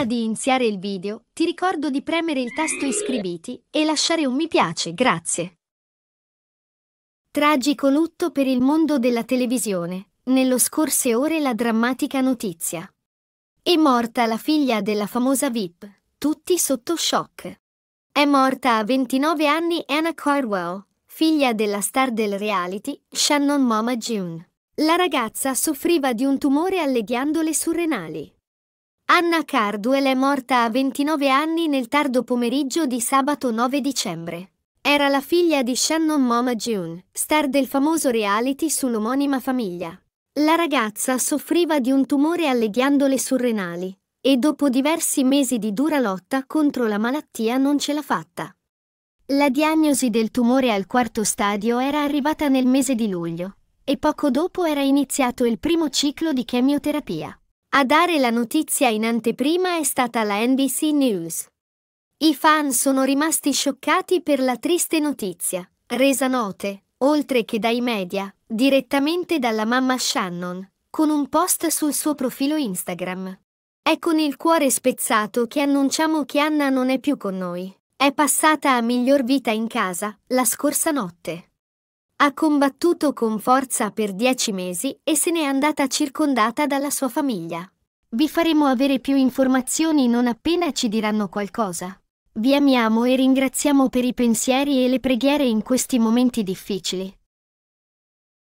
Prima di iniziare il video, ti ricordo di premere il tasto iscriviti e lasciare un mi piace, grazie. Tragico lutto per il mondo della televisione. Nello scorse ore la drammatica notizia. È morta la figlia della famosa VIP, tutti sotto shock. È morta a 29 anni Anna Cardwell, figlia della star del reality Shannon Mama June. La ragazza soffriva di un tumore alle ghiandole surrenali. Anna Cardwell è morta a 29 anni nel tardo pomeriggio di sabato 9 dicembre. Era la figlia di Shannon Moma June, star del famoso reality sull'omonima famiglia. La ragazza soffriva di un tumore alle ghiandole surrenali e dopo diversi mesi di dura lotta contro la malattia non ce l'ha fatta. La diagnosi del tumore al quarto stadio era arrivata nel mese di luglio e poco dopo era iniziato il primo ciclo di chemioterapia. A dare la notizia in anteprima è stata la NBC News. I fan sono rimasti scioccati per la triste notizia, resa note, oltre che dai media, direttamente dalla mamma Shannon, con un post sul suo profilo Instagram. È con il cuore spezzato che annunciamo che Anna non è più con noi. È passata a miglior vita in casa la scorsa notte. Ha combattuto con forza per dieci mesi e se n'è andata circondata dalla sua famiglia. Vi faremo avere più informazioni non appena ci diranno qualcosa. Vi amiamo e ringraziamo per i pensieri e le preghiere in questi momenti difficili.